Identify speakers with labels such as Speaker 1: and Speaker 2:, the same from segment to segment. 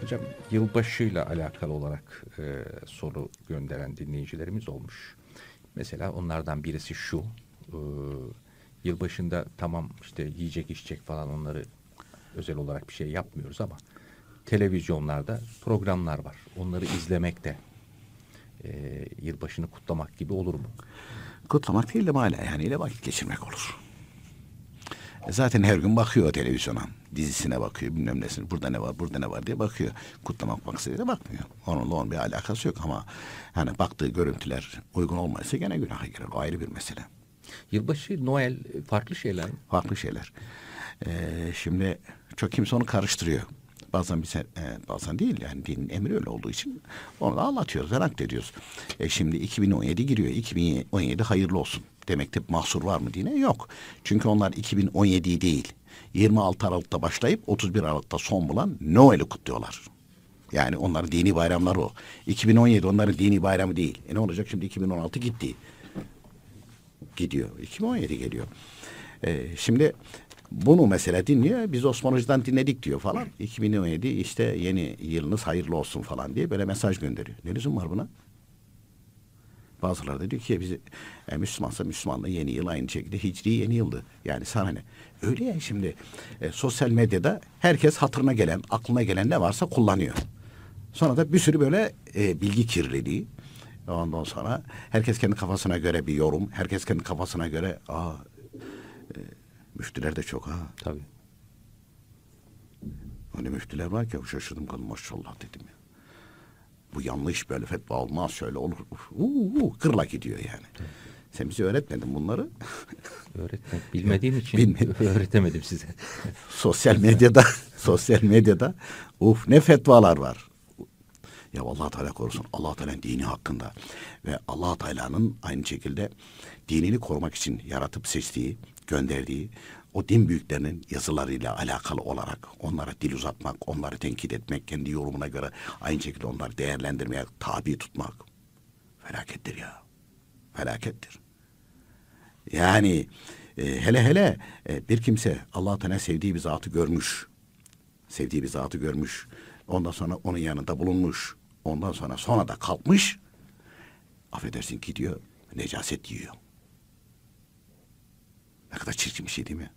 Speaker 1: Hocam yılbaşıyla alakalı olarak e, soru gönderen dinleyicilerimiz olmuş. Mesela onlardan birisi şu. E, yılbaşında tamam işte yiyecek içecek falan onları özel olarak bir şey yapmıyoruz ama televizyonlarda programlar var. Onları izlemek de e, yılbaşını kutlamak gibi olur mu? Kutlamak değil de hala yani ile vakit geçirmek olur. Zaten her gün bakıyor televizyona. Dizisine bakıyor bilmem nesine. Burada ne var burada ne var diye bakıyor. Kutlamak maksadıyla bakmıyor. Onunla onun bir alakası yok ama hani baktığı görüntüler uygun olmazsa gene günaha girer. O ayrı bir mesele. Yılbaşı, Noel farklı şeyler mi? Farklı şeyler. Ee, şimdi çok kimse onu karıştırıyor. Bazen bir sen, e, bazen değil yani dinin emri öyle olduğu için onu da anlatıyoruz, renkli ediyoruz. E şimdi 2017 giriyor. 2017 hayırlı olsun demekte mahsur var mı diye yok. Çünkü onlar 2017 değil. 26 Aralık'ta başlayıp 31 Aralık'ta son bulan Noel'i kutluyorlar. Yani onların dini bayramlar o. 2017 onların dini bayramı değil. E ne olacak şimdi 2016 gitti. Gidiyor. 2017 geliyor. E, şimdi bunu mesela dinliyor. Biz Osmanlıcı'dan dinledik diyor falan. 2017 işte yeni yılınız hayırlı olsun falan diye böyle mesaj gönderiyor. Ne lüzum var buna? Bazıları da diyor ki biz e, Müslümansa Müslümanla yeni yıl aynı şekilde Hicri yeni yıldı. Yani sana hani Öyle ya şimdi e, sosyal medyada herkes hatırına gelen, aklına gelen ne varsa kullanıyor. Sonra da bir sürü böyle e, bilgi kirliliği. Ondan sonra herkes kendi kafasına göre bir yorum. Herkes kendi kafasına göre aa e, müftüler de çok ha. Tabii. Hani müftüler var ki şaşırdım kaldım maşallah dedim ya. Bu yanlış böyle fetva olmaz şöyle olur. Uuu, kırla gidiyor yani. Evet. Sen bize öğretmedin bunları. Öğretmedim. Bilmediğim için Bilmedim. öğretemedim size. sosyal medyada, sosyal medyada uf ne fetvalar var. Ya Allah Teala korusun. Allah Teala'nın dini hakkında ve Allah Teala'nın aynı şekilde dinini korumak için yaratıp seçtiği, gönderdiği o din büyüklerinin yazılarıyla alakalı olarak onlara dil uzatmak, onları tenkit etmek, kendi yorumuna göre aynı şekilde onları değerlendirmeye tabi tutmak felakettir ya. Felakettir. Yani e, hele hele e, bir kimse Allah Teala sevdiği bir zatı görmüş. Sevdiği bir zatı görmüş. Ondan sonra onun yanında bulunmuş. Ondan sonra sonra da kalkmış. Affedersin ki diyor necaset yiyor. Ne kadar çirkin bir şey değil mi?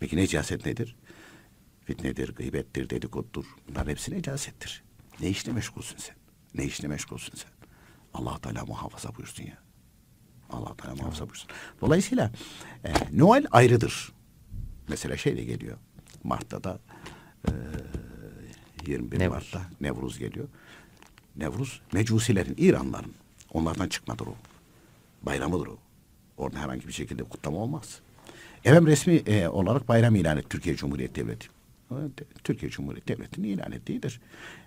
Speaker 1: Peki necaset nedir? Fitnedir, gıybettir, dedikoddur. Bunların hepsi necasettir. Ne işle meşgulsün sen? Ne işle meşgulsün sen? allah Teala muhafaza buyursun ya. allah Teala muhafaza buyursun. Dolayısıyla e, Noel ayrıdır. Mesela şey de geliyor. Mart'ta da e, 21 Nevruz. Mart'ta Nevruz geliyor. Nevruz mecusilerin, İranların onlardan çıkmadır o. Bayramıdır o. Orada herhangi bir şekilde kutlama olmaz. Efendim resmi e, olarak bayram ilan etti Türkiye Cumhuriyeti Devleti. E, Türkiye Cumhuriyeti Devleti'nin ilan ettiğidir.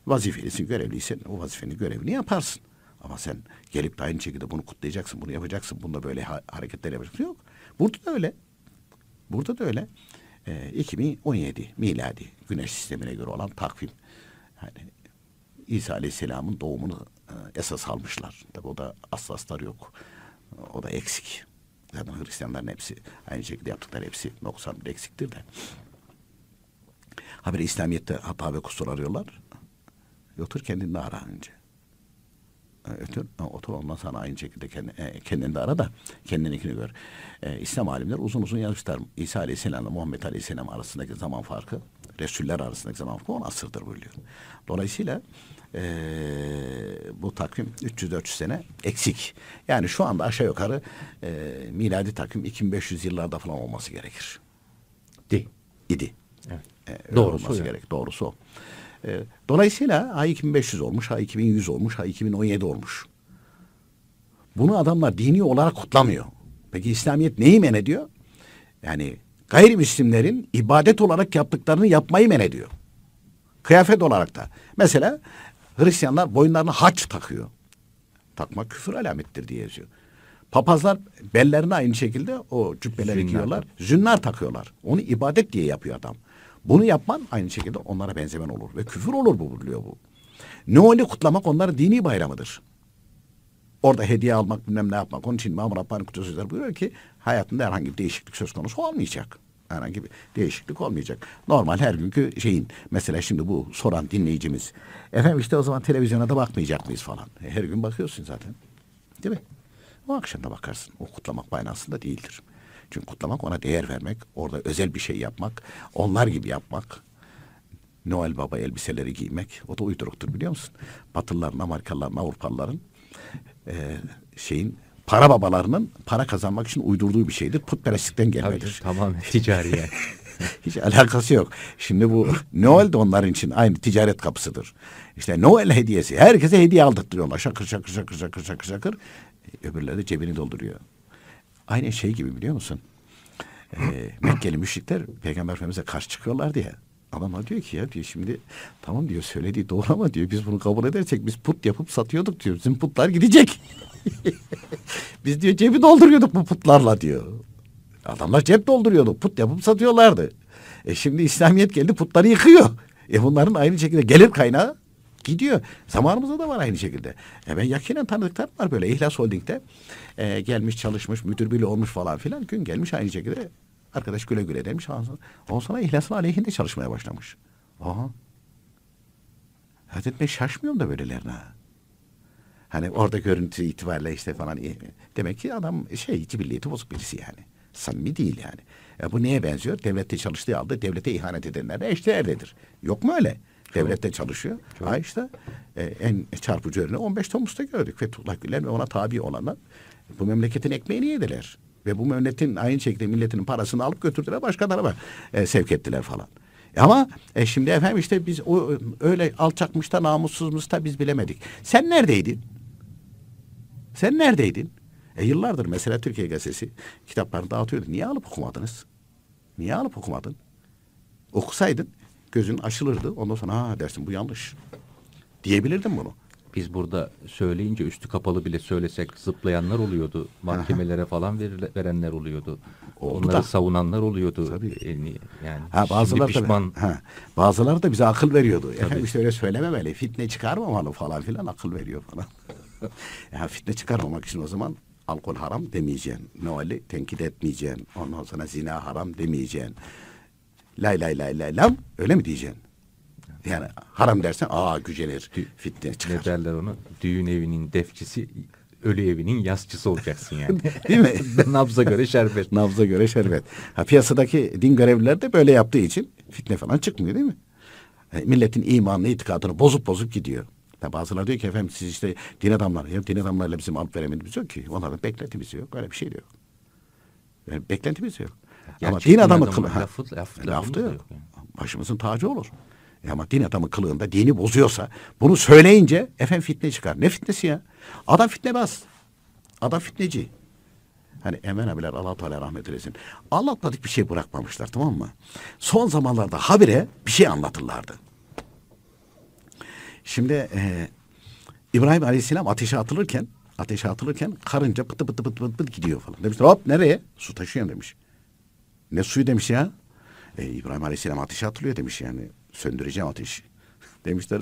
Speaker 1: Vazifelisin, görevliysen o vazifenin görevini yaparsın. Ama sen gelip de aynı şekilde bunu kutlayacaksın, bunu yapacaksın, bunda böyle ha- hareketler yapacaksın. Yok. Burada da öyle. Burada da öyle. E, 2017 miladi güneş sistemine göre olan takvim. Yani İsa Aleyhisselam'ın doğumunu e, esas almışlar. Tabi o da asla yok. O da eksik. Zaten Hristiyanların hepsi aynı şekilde yaptıkları hepsi noksan bir eksiktir de. Habire İslamiyet'te hata ve kusur arıyorlar. E, otur kendini ara önce. Ötür, e, e, otur ondan sonra aynı şekilde kendi, kendini de ara da kendininkini gör. İslam alimler uzun uzun yazmışlar. İsa Aleyhisselam ile Muhammed Aleyhisselam arasındaki zaman farkı Resuller arasındaki zaman 10 asırdır buyuruyor. Dolayısıyla e, bu takvim 300-400 sene eksik. Yani şu anda aşağı yukarı e, miladi takvim 2500 yıllarda falan olması gerekir. Di. İdi. Evet. E, Doğrusu olması yani. gerek. Doğrusu o. E, dolayısıyla ay 2500 olmuş, ay 2100 olmuş, ay 2017 olmuş. Bunu adamlar dini olarak kutlamıyor. Peki İslamiyet neyi men ediyor? Yani gayrimüslimlerin ibadet olarak yaptıklarını yapmayı men ediyor. Kıyafet olarak da. Mesela Hristiyanlar boynlarına haç takıyor. Takmak küfür alamettir diye yazıyor. Papazlar bellerine aynı şekilde o cübbeleri Zünler. giyiyorlar. Zünnar takıyorlar. Onu ibadet diye yapıyor adam. Bunu yapman aynı şekilde onlara benzemen olur. Ve küfür olur bu buluyor bu. Neoli kutlamak onların dini bayramıdır. Orada hediye almak bilmem ne yapmak. Onun için İmam Rabbani Kutusu'da buyuruyor ki hayatında herhangi bir değişiklik söz konusu olmayacak. Herhangi bir değişiklik olmayacak. Normal her günkü şeyin mesela şimdi bu soran dinleyicimiz. Efendim işte o zaman televizyona da bakmayacak mıyız falan. E, her gün bakıyorsun zaten. Değil mi? O akşam da bakarsın. O kutlamak aslında değildir. Çünkü kutlamak ona değer vermek. Orada özel bir şey yapmak. Onlar gibi yapmak. Noel Baba elbiseleri giymek. O da uyduruktur biliyor musun? Batılıların, Amerikalıların, Avrupalıların e, şeyin para babalarının para kazanmak için uydurduğu bir şeydir. Putperestlikten gelmedir. tamam ticari yani. Hiç alakası yok. Şimdi bu Noel de onların için aynı ticaret kapısıdır. İşte Noel hediyesi. Herkese hediye aldırtıyorlar. Şakır şakır şakır şakır şakır şakır. Öbürleri de cebini dolduruyor. Aynı şey gibi biliyor musun? Ee, Mekkeli müşrikler Peygamber Efendimiz'e karşı çıkıyorlar diye. Adama diyor ki ya diyor şimdi tamam diyor söylediği doğru ama diyor biz bunu kabul edersek biz put yapıp satıyorduk diyor. Bizim putlar gidecek. biz diyor cebi dolduruyorduk bu putlarla diyor. Adamlar cep dolduruyordu. Put yapıp satıyorlardı. E şimdi İslamiyet geldi putları yıkıyor. E bunların aynı şekilde gelir kaynağı gidiyor. Zamanımızda da var aynı şekilde. E ben yakinen tanıdıklar var böyle İhlas Holding'de. E, gelmiş çalışmış müdür bile olmuş falan filan. Gün gelmiş aynı şekilde Arkadaş güle güle demiş. Ondan sonra ihlasın aleyhinde çalışmaya başlamış. Aha. Hazret Bey şaşmıyorum da böylelerine. Hani orada görüntü itibariyle işte falan. E, demek ki adam şey cibilliyeti bozuk birisi yani. Samimi değil yani. E bu neye benziyor? Devlette çalıştığı halde devlete ihanet edenler de işte erdedir. Yok mu öyle? Devlette çalışıyor. Çok. Ha işte e, en çarpıcı örneği 15 Temmuz'da gördük. Fethullah Gülen ve ona tabi olanlar bu memleketin ekmeğini yediler. Ve bu memleketin aynı şekilde milletinin parasını alıp götürdüler başkalarına tarafa e, sevk ettiler falan. E ama e, şimdi efendim işte biz o e, öyle alçakmış da namussuzmuş da biz bilemedik. Sen neredeydin? Sen neredeydin? E yıllardır mesela Türkiye Gazetesi kitaplarını dağıtıyordu. Niye alıp okumadınız? Niye alıp okumadın? Okusaydın gözün aşılırdı. Ondan sonra ha dersin bu yanlış. Diyebilirdim bunu biz burada söyleyince üstü kapalı bile söylesek zıplayanlar oluyordu. Mahkemelere falan verile, verenler oluyordu. Oldu Onları da. savunanlar oluyordu. Tabii. E, yani ha, bazılar şimdi pişman. Da, ha, bazılar da bize akıl veriyordu. Tabii. Efendim işte öyle söylememeli. Fitne çıkarmamalı falan filan akıl veriyor falan. ya fitne çıkarmamak için o zaman alkol haram demeyeceksin. Noel'i tenkit etmeyeceksin. Ondan sonra zina haram demeyeceksin. Lay lay lay lay lam öyle mi diyeceksin? Yani haram dersen aa gücenir fitne çıkar. Ne derler onu Düğün evinin defçisi ölü evinin yazçısı olacaksın yani. Değil mi? Nabza göre şerbet. Nabza göre şerbet. Ha, piyasadaki din görevliler de böyle yaptığı için fitne falan çıkmıyor değil mi? E, milletin imanını, itikadını bozup bozup gidiyor. Ya bazıları diyor ki efendim siz işte din adamları, ya din adamlarıyla bizim alıp veremediğimiz yok ki. Onların beklentimiz yok. Öyle bir şey diyor. Yani beklentimiz yok. Gerçek Ama din adamı, adamı kıl... Lafı, laf, laf, laf, laf diyor. Yani. Başımızın tacı olur. E ama din adamı kılığında dini bozuyorsa bunu söyleyince efendim fitne çıkar. Ne fitnesi ya? Adam bas. Adam fitneci. Hani Emen abiler Allah Teala rahmet eylesin. Anlatmadık bir şey bırakmamışlar tamam mı? Son zamanlarda habire bir şey anlatırlardı. Şimdi e, İbrahim Aleyhisselam ateşe atılırken ateşe atılırken karınca pıtı pıtı pıtı pıtı, pıtı gidiyor falan. Demişler hop nereye? Su taşıyor demiş. Ne suyu demiş ya? E, İbrahim Aleyhisselam ateşe atılıyor demiş yani söndüreceğim ateşi. Demişler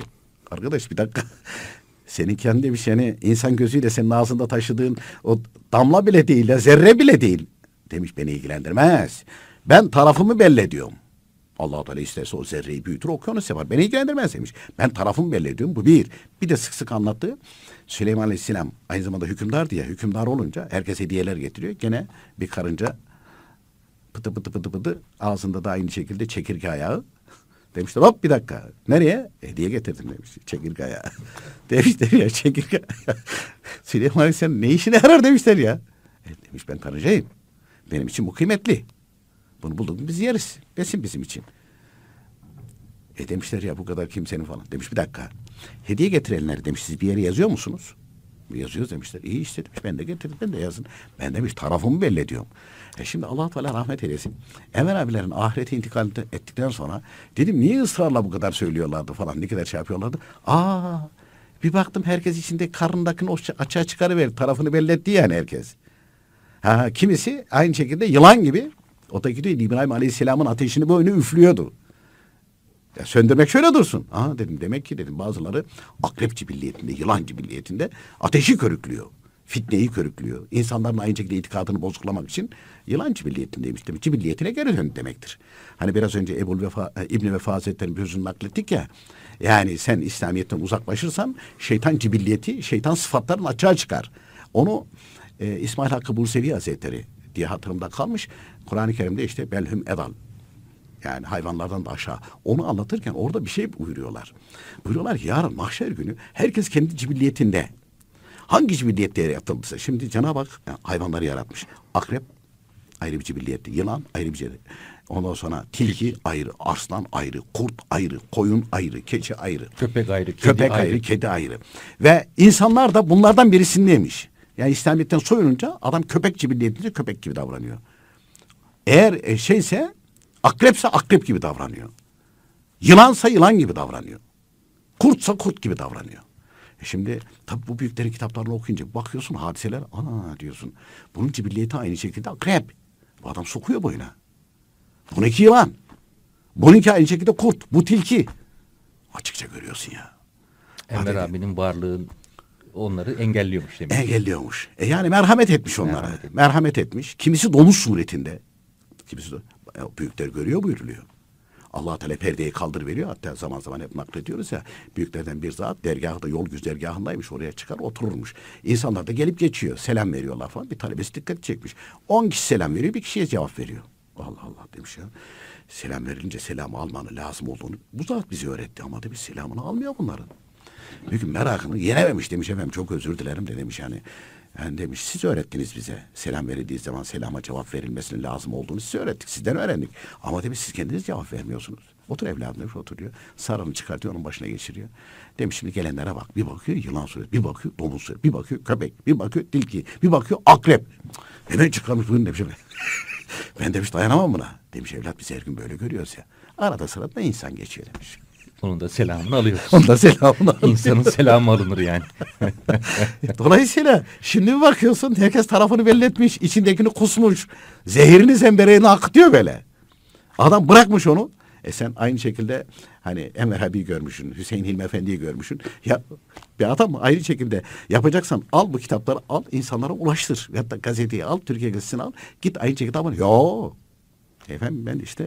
Speaker 1: arkadaş bir dakika. Senin kendi bir şeyini insan gözüyle senin ağzında taşıdığın o damla bile değil ya zerre bile değil. Demiş beni ilgilendirmez. Ben tarafımı belli ediyorum. allah Teala isterse o zerreyi büyütür okyanus yapar. Beni ilgilendirmez demiş. Ben tarafımı belli ediyorum bu bir. Bir de sık sık anlattı Süleyman Aleyhisselam aynı zamanda hükümdar diye hükümdar olunca herkes hediyeler getiriyor. Gene bir karınca pıtı pıtı pıtı pıtı ağzında da aynı şekilde çekirge ayağı Demişler hop bir dakika. Nereye? Hediye getirdim demiş. Çekirgaya. demişler ya çekirge. Süleyman Aleyhisselam ne işine yarar demişler ya. E, demiş ben tanıcayım. Benim için bu kıymetli. Bunu bulduk biz yeriz. Besin bizim için. E demişler ya bu kadar kimsenin falan. Demiş bir dakika. Hediye getirenler demiş siz bir yere yazıyor musunuz? yazıyoruz demişler. İyi işte demiş. Ben de getirdim. Ben de yazın. Ben demiş tarafımı belli ediyorum. E şimdi allah Teala rahmet eylesin. Emel abilerin ahireti intikal ettikten sonra dedim niye ısrarla bu kadar söylüyorlardı falan. Ne kadar şey yapıyorlardı. Aa bir baktım herkes içinde karnındakini açığa çıkarıverdi. Tarafını belli etti yani herkes. Ha, kimisi aynı şekilde yılan gibi o da gidiyor İbrahim Aleyhisselam'ın ateşini böyle üflüyordu. Ya söndürmek şöyle dursun. Aha dedim demek ki dedim bazıları akrep cibilliyetinde, yılan cibilliyetinde ateşi körüklüyor. Fitneyi körüklüyor. İnsanların aynı şekilde itikadını bozuklamak için yılan cibilliyetindeymiş demek. Cibilliyetine geri dön demektir. Hani biraz önce Ebul Vefa, e, İbni Vefa Hazretleri'nin sözünü naklettik ya. Yani sen İslamiyet'ten uzaklaşırsan şeytan cibilliyeti, şeytan sıfatların açığa çıkar. Onu e, İsmail Hakkı Bursevi Hazretleri diye hatırımda kalmış. Kur'an-ı Kerim'de işte belhüm edal yani hayvanlardan da aşağı. Onu anlatırken orada bir şey buyuruyorlar. Buyuruyorlar ki yarın mahşer günü herkes kendi cibilliyetinde. Hangi cibilliyette yaratıldıysa. Şimdi Cenab-ı Hak yani hayvanları yaratmış. Akrep ayrı bir cibilliyette. Yılan ayrı bir cibilliyette. Ondan sonra tilki ayrı, aslan ayrı, kurt ayrı, koyun ayrı, keçi ayrı. Köpek ayrı, kedi Köpek ayrı, ayrı kedi ayrı. Ve insanlar da bunlardan birisindeymiş. Yani İslamiyet'ten soyununca adam köpek cibilliyetinde köpek gibi davranıyor. Eğer e, şeyse Akrepse akrep gibi davranıyor. Yılansa yılan gibi davranıyor. Kurtsa kurt gibi davranıyor. E şimdi tabi bu büyüklerin kitaplarını okuyunca bakıyorsun hadiseler ana diyorsun. Bunun cibilliyeti aynı şekilde akrep. Bu adam sokuyor boyuna. Bununki yılan. Bununki aynı şekilde kurt. Bu tilki. Açıkça görüyorsun ya. Enver Hadi. abinin varlığı onları engelliyormuş demek. Engelliyormuş. E yani merhamet etmiş onlara. Merhamet, merhamet etmiş. Kimisi domuz suretinde. Kimisi de e, büyükler görüyor buyuruluyor. Allah Teala perdeyi kaldır veriyor. Hatta zaman zaman hep naklediyoruz ya. Büyüklerden bir zat dergahı da yol güzergahındaymış. Oraya çıkar otururmuş. İnsanlar da gelip geçiyor. Selam veriyorlar falan. Bir talebesi dikkat çekmiş. On kişi selam veriyor. Bir kişiye cevap veriyor. Allah Allah demiş ya. Selam verilince selamı almanın lazım olduğunu bu zat bize öğretti ama demiş selamını almıyor bunların. Çünkü merakını yenememiş demiş efendim çok özür dilerim de demiş yani yani demiş siz öğrettiniz bize. Selam verildiği zaman selama cevap verilmesinin lazım olduğunu size öğrettik. Sizden öğrendik. Ama demiş siz kendiniz cevap vermiyorsunuz. Otur evladım demiş oturuyor. Sarını çıkartıyor onun başına geçiriyor. Demiş şimdi gelenlere bak. Bir bakıyor yılan sureti. Bir bakıyor domuz sureti. Bir bakıyor köpek. Bir bakıyor tilki. Bir bakıyor akrep. Hemen çıkarmış bunu demiş. ben demiş dayanamam buna. Demiş evlat biz her gün böyle görüyoruz ya. Arada sırada insan geçiyor demiş. Onun da selamını alıyoruz. Onun da selamını alıyoruz. İnsanın selamı alınır yani. Dolayısıyla şimdi bir bakıyorsun herkes tarafını belli etmiş, içindekini kusmuş, zehirini zembereğini akıtıyor böyle. Adam bırakmış onu. E sen aynı şekilde hani Enver Habi'yi görmüşsün, Hüseyin Hilmi Efendi'yi görmüşsün. Ya bir adam ayrı şekilde yapacaksan al bu kitapları al insanlara ulaştır. Hatta gazeteyi al, Türkiye gazetesini al. Git aynı şekilde abone. Yo. Efendim ben işte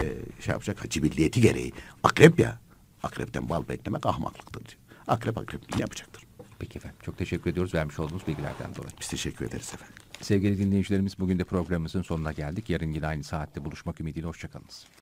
Speaker 1: e, şey yapacak hacı milliyeti gereği. Akrep ya. Akrepten bal beklemek ahmaklıktır diyor. Akrep akrepliğini yapacaktır. Peki efendim. Çok teşekkür ediyoruz vermiş olduğunuz bilgilerden dolayı. Biz teşekkür ederiz efendim. Sevgili dinleyicilerimiz bugün de programımızın sonuna geldik. Yarın yine aynı saatte buluşmak ümidiyle. Hoşçakalınız.